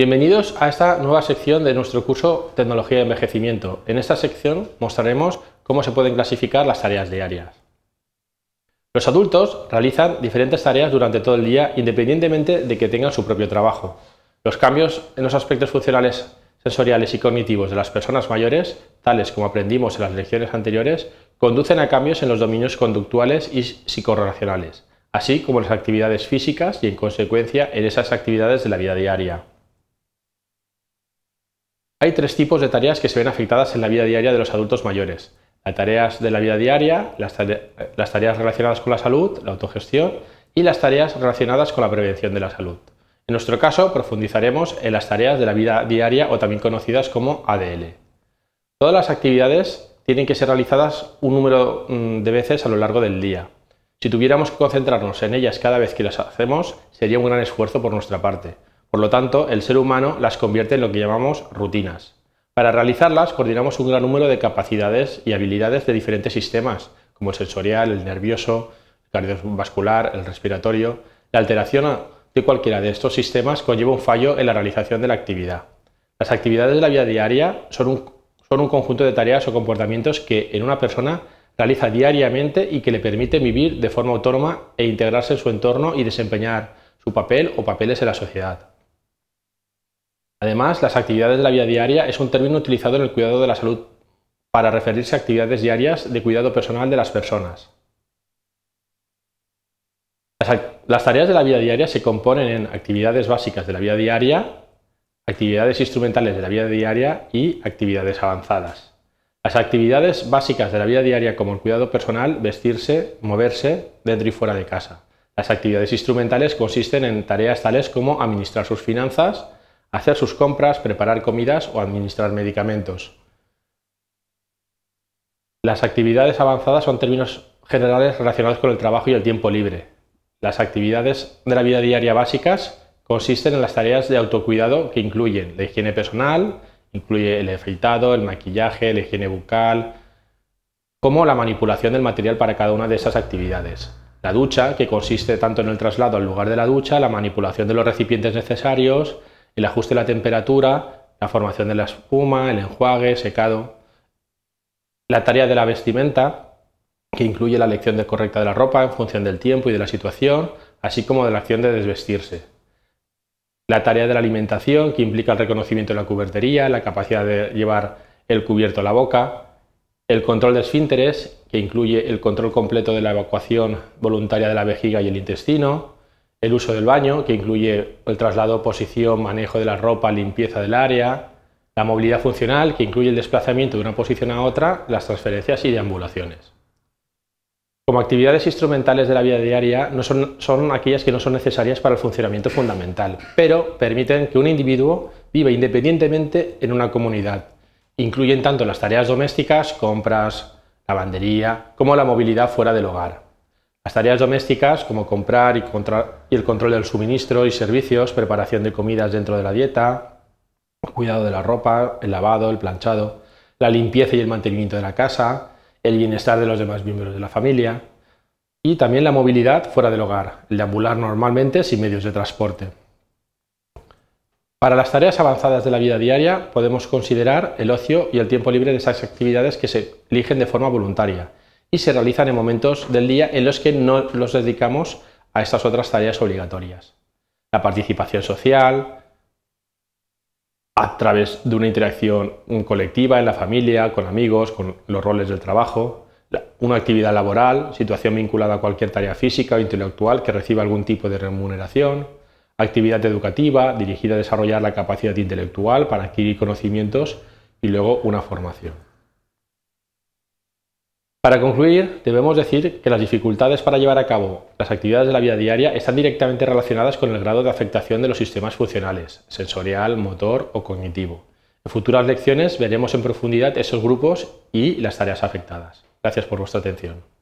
Bienvenidos a esta nueva sección de nuestro curso Tecnología de Envejecimiento. En esta sección mostraremos cómo se pueden clasificar las tareas diarias. Los adultos realizan diferentes tareas durante todo el día independientemente de que tengan su propio trabajo. Los cambios en los aspectos funcionales, sensoriales y cognitivos de las personas mayores, tales como aprendimos en las lecciones anteriores, conducen a cambios en los dominios conductuales y psicorrelacionales, así como en las actividades físicas y en consecuencia en esas actividades de la vida diaria. Hay tres tipos de tareas que se ven afectadas en la vida diaria de los adultos mayores. Las tareas de la vida diaria, las, tareas relacionadas con la salud, la autogestión y las tareas relacionadas con la prevención de la salud. En nuestro caso, profundizaremos en las tareas de la vida diaria o también conocidas como ADL. Todas las actividades tienen que ser realizadas un número mm, de veces a lo largo del día. Si tuviéramos que concentrarnos en ellas cada vez que las hacemos, sería un gran esfuerzo por nuestra parte. Por lo tanto, el ser humano las convierte en lo que llamamos rutinas. Para realizarlas coordinamos un gran número de capacidades y habilidades de diferentes sistemas, como el sensorial, el nervioso, el cardiovascular, el respiratorio. La alteración de cualquiera de estos sistemas conlleva un fallo en la realización de la actividad. Las actividades de la vida diaria son un, son un conjunto de tareas o comportamientos que en una persona realiza diariamente y que le permite vivir de forma autónoma e integrarse en su entorno y desempeñar su papel o papeles en la sociedad. Además, las actividades de la vida diaria es un término utilizado en el cuidado de la salud para referirse a actividades diarias de cuidado personal de las personas. Las, tareas de la vida diaria se componen en actividades básicas de la vida diaria, actividades instrumentales de la vida diaria y actividades avanzadas. Las actividades básicas de la vida diaria como el cuidado personal, vestirse, moverse dentro y fuera de casa. Las actividades instrumentales consisten en tareas tales como administrar sus finanzas, hacer sus compras, preparar comidas o administrar medicamentos. Las actividades avanzadas son términos generales relacionados con el trabajo y el tiempo libre. Las actividades de la vida diaria básicas consisten en las tareas de autocuidado que incluyen la higiene personal, incluye el afeitado, el maquillaje, la higiene bucal, como la manipulación del material para cada una de esas actividades. La ducha, que consiste tanto en el traslado al lugar de la ducha, la manipulación de los recipientes necesarios, el ajuste de la temperatura, la formación de la espuma, el enjuague, secado, la tarea de la vestimenta, que incluye la elección correcta de la ropa en función del tiempo y de la situación, así como de la acción de desvestirse. La tarea de la alimentación, que implica el reconocimiento de la cubertería, la capacidad de llevar el cubierto a la boca, el control de esfínteres, que incluye el control completo de la evacuación voluntaria de la vejiga y el intestino, el uso del baño, que incluye el traslado, posición, manejo de la ropa, limpieza del área, la movilidad funcional, que incluye el desplazamiento de una posición a otra, las transferencias y deambulaciones. Como actividades instrumentales de la vida diaria, no son, son aquellas que no son necesarias para el funcionamiento fundamental, pero permiten que un individuo viva independientemente en una comunidad. Incluyen tanto las tareas domésticas, compras, lavandería, como la movilidad fuera del hogar. Las tareas domésticas, como comprar y, y, el control del suministro y servicios, preparación de comidas dentro de la dieta, cuidado de la ropa, el lavado, el planchado, la limpieza y el mantenimiento de la casa, el bienestar de los demás miembros de la familia y también la movilidad fuera del hogar, el deambular normalmente sin medios de transporte. Para las tareas avanzadas de la vida diaria podemos considerar el ocio y el tiempo libre de esas actividades que se eligen de forma voluntaria y se realizan en momentos del día en los que no los dedicamos a estas otras tareas obligatorias. La participación social, a través de una interacción colectiva en la familia, con amigos, con los roles del trabajo, una actividad laboral, situación vinculada a cualquier tarea física o intelectual que reciba algún tipo de remuneración, actividad educativa dirigida a desarrollar la capacidad intelectual para adquirir conocimientos y luego una formación. Para concluir, debemos decir que las dificultades para llevar a cabo las actividades de la vida diaria están directamente relacionadas con el grado de afectación de los sistemas funcionales, sensorial, motor o cognitivo. En futuras lecciones veremos en profundidad esos grupos y las tareas afectadas. Gracias por vuestra atención.